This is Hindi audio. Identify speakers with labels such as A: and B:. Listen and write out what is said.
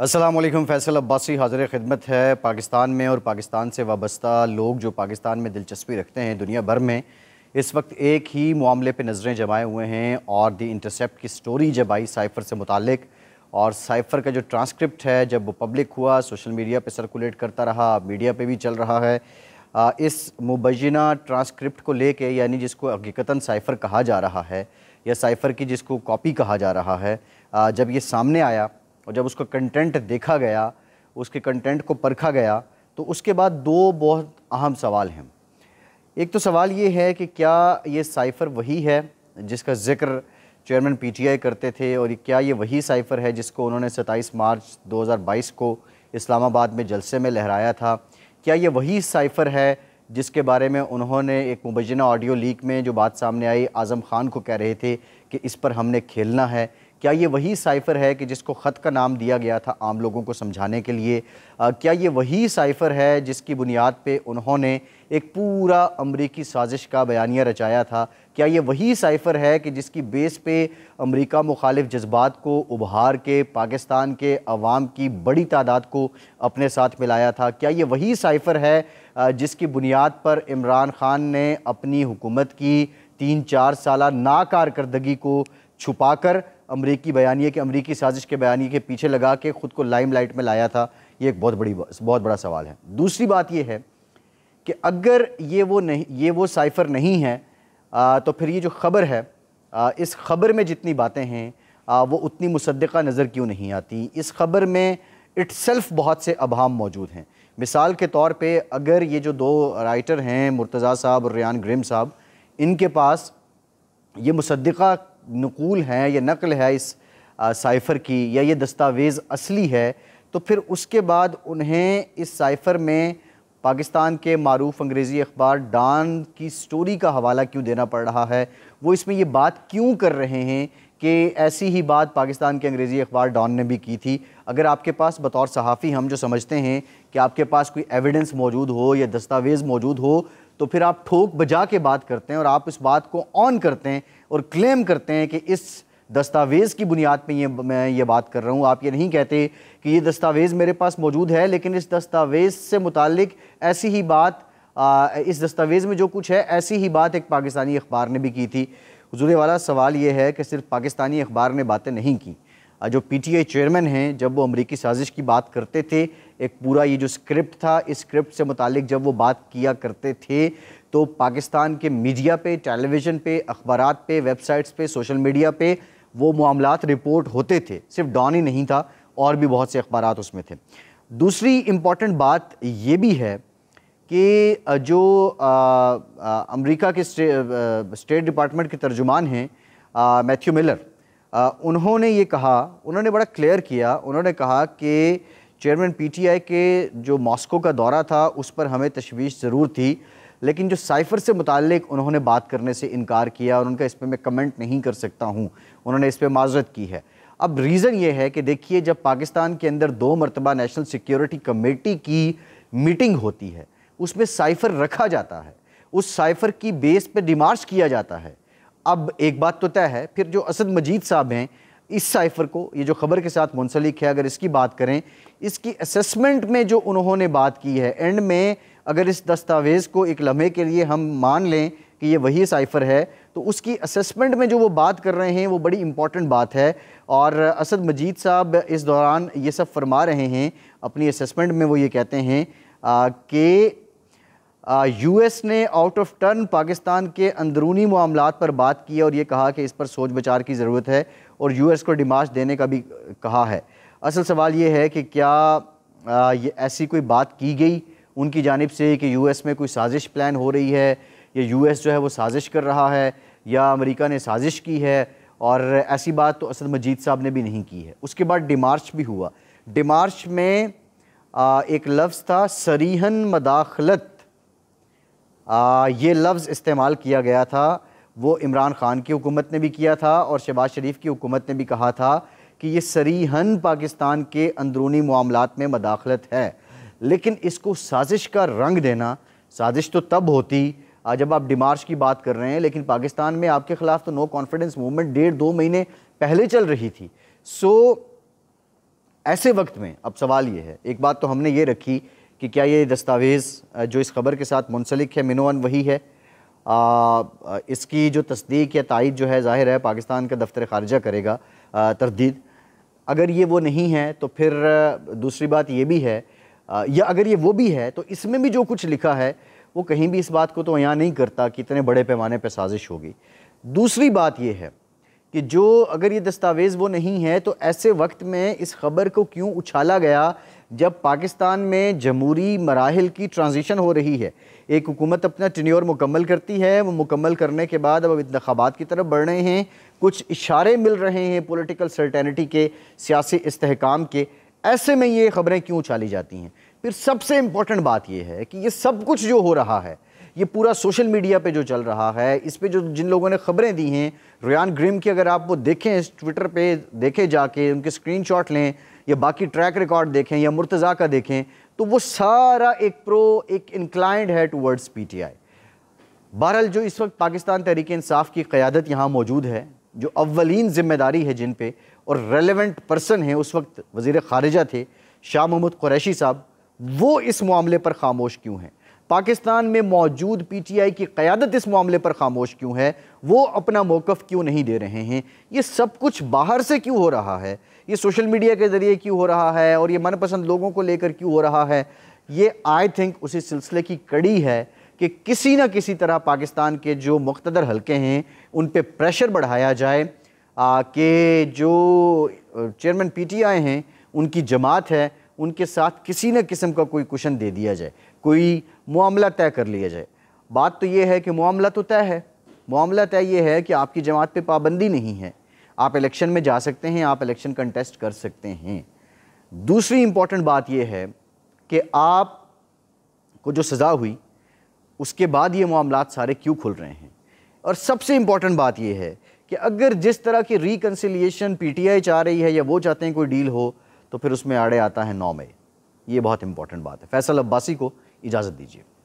A: असलम फैसल अब्बासी हाजिर खिदमत है पाकिस्तान में और पाकिस्तान से वाबस्ता लोग जो पाकिस्तान में दिलचस्पी रखते हैं दुनिया भर में इस वक्त एक ही मामले पे नज़रें जमाए हुए हैं और दी इंटरसेप्ट की स्टोरी जब आई साइफ़र से मुतक और साइफ़र का जो ट्रांसक्रिप्ट है जब वो पब्लिक हुआ सोशल मीडिया पे सर्कुलेट करता रहा मीडिया पे भी चल रहा है इस मुबैना ट्रांसक्रिप्ट को कर यानी जिसको हकीकता साइफ़र कहा जा रहा है या साइफ़र की जिसको कापी कहा जा रहा है जब ये सामने आया और जब उसका कंटेंट देखा गया उसके कंटेंट को परखा गया तो उसके बाद दो बहुत अहम सवाल हैं एक तो सवाल ये है कि क्या ये साइफ़र वही है जिसका जिक्र चेयरमैन पीटीआई करते थे और क्या ये वही साइफ़र है जिसको उन्होंने 27 मार्च 2022 को इस्लामाबाद में जलसे में लहराया था क्या ये वही साइफ़र है जिसके बारे में उन्होंने एक मुबैना ऑडियो लीक में जो बात सामने आई आज़म खान को कह रहे थे कि इस पर हमने खेलना है क्या ये वही साइफ़र है कि जिसको ख़त का नाम दिया गया था आम लोगों को समझाने के लिए आ, क्या ये वही साइफ़र है जिसकी बुनियाद पे उन्होंने एक पूरा अमरीकी साजिश का बयानिया रचाया था क्या ये वही साइफ़र है कि जिसकी बेस पे अमरीका मुखालिफ जज्बात को उभार के पाकिस्तान के अवाम की बड़ी तादाद को अपने साथ मिलाया था क्या ये वही साइफ़र है जिसकी बुनियाद पर इमरान ख़ान ने अपनी हुकूमत की तीन चार साल नाकारकर्दगी को छुपाकर अमरीकी बयानी कि अमरीकी साजिश के बयानी के पीछे लगा के ख़ुद को लाइम लाइट में लाया था ये एक बहुत बड़ी बहुत बड़ा सवाल है दूसरी बात ये है कि अगर ये वो नहीं ये वो साइफ़र नहीं है आ, तो फिर ये जो ख़बर है आ, इस ख़बर में जितनी बातें हैं आ, वो उतनी मुसदा नज़र क्यों नहीं आती इस ख़बर में इट्सल्फ बहुत से अभाम मौजूद हैं मिसाल के तौर पे अगर ये जो दो राइटर हैं मुर्तज़ा साहब और रियान ग्रिम साहब इनके पास ये मुसदा नकूल हैं या नकल है इस साइफ़र की या ये दस्तावेज़ असली है तो फिर उसके बाद उन्हें इस साइफ़र में पाकिस्तान के मरूफ अंग्रेज़ी अखबार डान की स्टोरी का हवाला क्यों देना पड़ रहा है वो इसमें ये बात क्यों कर रहे हैं कि ऐसी ही बात पाकिस्तान के अंग्रेज़ी अखबार डॉन ने भी की थी अगर आपके पास बतौर सहाफ़ी हम जो समझते हैं कि आपके पास कोई एविडेंस मौजूद हो या दस्तावेज़ मौजूद हो तो फिर आप ठोक बजा के बात करते हैं और आप इस बात को ऑन करते हैं और क्लेम करते हैं कि इस दस्तावेज़ की बुनियाद पे ये मैं ये बात कर रहा हूँ आप ये नहीं कहते कि ये दस्तावेज़ मेरे पास मौजूद है लेकिन इस दस्तावेज़ से मुतक ऐसी ही बात आ, इस दस्तावेज़ में जो कुछ है ऐसी ही बात एक पाकिस्तानी अखबार ने भी की थी हजूर वाला सवाल ये है कि सिर्फ पाकिस्तानी अखबार ने बातें नहीं की जो पीटीआई चेयरमैन हैं जब वो अमरीकी साजिश की बात करते थे एक पूरा ये जो स्क्रिप्ट था इस स्क्रिप्ट से मुतालिक जब वो बात किया करते थे तो पाकिस्तान के मीडिया पे टेलीविज़न पे अखबार पे वेबसाइट्स पे सोशल मीडिया पे वो मामला रिपोर्ट होते थे सिर्फ डॉन ही नहीं था और भी बहुत से अखबार उसमें थे दूसरी इम्पॉर्टेंट बात ये भी है कि जो अमरीका के स्टे, स्टेट डिपार्टमेंट के तर्जुमान हैं मैथ्यू मिलर उन्होंने ये कहा उन्होंने बड़ा क्लियर किया उन्होंने कहा कि चेयरमैन पीटीआई के जो मॉस्को का दौरा था उस पर हमें तशवीश ज़रूर थी लेकिन जो साइफर से मुतक उन्होंने बात करने से इनकार किया और उनका इस पर मैं कमेंट नहीं कर सकता हूँ उन्होंने इस पर माजरत की है अब रीज़न ये है कि देखिए जब पाकिस्तान के अंदर दो मरतबा नेशनल सिक्योरिटी कमेटी की मीटिंग होती है उसमें साइफर रखा जाता है उस साइफर की बेस पर डिमार्च किया जाता है अब एक बात तो तय है फिर जो असद मजीद साहब हैं इस साइफ़र को ये जो ख़बर के साथ मुंसलिक है अगर इसकी बात करें इसकी असेसमेंट में जो उन्होंने बात की है एंड में अगर इस दस्तावेज़ को एक लम्हे के लिए हम मान लें कि ये वही साइफ़र है तो उसकी असमेंट में जो वो बात कर रहे हैं वो बड़ी इम्पॉर्टेंट बात है और असद मजीद साहब इस दौरान ये सब फरमा रहे हैं अपनी असमेंट में वो ये कहते हैं कि यूएस ने आउट ऑफ टर्न पाकिस्तान के अंदरूनी मामला पर बात की और ये कहा कि इस पर सोच विचार की ज़रूरत है और यूएस को डिमांड देने का भी कहा है असल सवाल ये है कि क्या आ, ये ऐसी कोई बात की गई उनकी जानब से कि यूएस में कोई साजिश प्लान हो रही है या यूएस जो है वो साजिश कर रहा है या अमेरिका ने साजिश की है और ऐसी बात तो असद मजीद साहब ने भी नहीं की है उसके बाद डिमार्च भी हुआ डिमार्च में आ, एक लफ्ज़ था सरीहन मदाखलत आ, ये लफ्ज़ इस्तेमाल किया गया था वो इमरान ख़ान की हुकूमत ने भी किया था और शहबाज शरीफ की हुकूमत ने भी कहा था कि ये सरीहन पाकिस्तान के अंदरूनी मामलों में मदाखलत है लेकिन इसको साजिश का रंग देना साजिश तो तब होती जब आप डिमार्च की बात कर रहे हैं लेकिन पाकिस्तान में आपके ख़िलाफ़ तो नो कॉन्फिडेंस मूवमेंट डेढ़ दो महीने पहले चल रही थी सो ऐसे वक्त में अब सवाल ये है एक बात तो हमने ये रखी कि क्या ये दस्तावेज़ जो इस खबर के साथ मुंसलिक है मिनोन वही है आ, इसकी जो तस्दीक या तइद जो है ज़ाहिर है पाकिस्तान का दफ्तर खारजा करेगा तरदीद अगर ये वो नहीं है तो फिर दूसरी बात ये भी है आ, या अगर ये वो भी है तो इसमें भी जो कुछ लिखा है वो कहीं भी इस बात को तो यहाँ नहीं करता कि इतने बड़े पैमाने पर साजिश होगी दूसरी बात यह है कि जो अगर ये दस्तावेज़ वो नहीं है तो ऐसे वक्त में इस खबर को क्यों उछाला गया जब पाकिस्तान में जमहूरी मराहल की ट्रांजिशन हो रही है एक हुकूमत अपना टनोर मुकम्मल करती है वो मुकम्मल करने के बाद अब इंतबात की तरफ बढ़ रहे हैं कुछ इशारे मिल रहे हैं पोलिटिकल सर्टेनिटी के सियासी इसकाम के ऐसे में ये खबरें क्यों उछाली जाती हैं फिर सबसे इम्पोर्टेंट बात यह है कि ये सब कुछ जो हो रहा है ये पूरा सोशल मीडिया पे जो चल रहा है इस पर जो जिन लोगों ने खबरें दी हैं रियान ग्रिम की अगर आप वो देखें ट्विटर पे देखें जाके उनके स्क्रीनशॉट लें या बाकी ट्रैक रिकॉर्ड देखें या मुर्तज़ा का देखें तो वो सारा एक प्रो एक इंक्लाइंड है टूवर्ड्स पी टी आई बहरहाल जो इस वक्त पाकिस्तान तहरीक इंसाफ की क़्यादत यहाँ मौजूद है जो अवलिन जिम्मेदारी है जिन पे और रेलिवेंट पर्सन हैं उस वक्त वज़ी ख़ारजा थे शाह महमूद कुरैशी साहब वो इस मामले पर खामोश क्यों हैं पाकिस्तान में मौजूद पीटीआई की क़्यादत इस मामले पर खामोश क्यों है वो अपना मौक़ क्यों नहीं दे रहे हैं ये सब कुछ बाहर से क्यों हो रहा है ये सोशल मीडिया के ज़रिए क्यों हो रहा है और ये मनपसंद लोगों को लेकर क्यों हो रहा है ये आई थिंक उसी सिलसिले की कड़ी है कि किसी न किसी तरह पाकिस्तान के जो मुख्तर हल्के हैं उन पर प्रेशर बढ़ाया जाए कि जो चेयरमैन आई हैं उनकी जमात है उनके साथ किसी न किस्म का कोई कुशन दे दिया जाए कोई मामला तय कर लिया जाए बात तो ये है कि मामला तो तय है मामला तय ये है कि आपकी जमात पे पाबंदी नहीं है आप इलेक्शन में जा सकते हैं आप इलेक्शन कंटेस्ट कर सकते हैं दूसरी इम्पॉर्टेंट बात यह है कि आप को जो सज़ा हुई उसके बाद ये मामला सारे क्यों खुल रहे हैं और सबसे इम्पॉर्टेंट बात यह है कि अगर जिस तरह की रिकन्सिलियेशन आई चाह रही है या वो चाहते हैं कोई डील हो तो फिर उसमें आड़े आता है नौ मई ये बहुत इंपॉर्टेंट बात है फैसल अब्बासी को इजाज़त दीजिए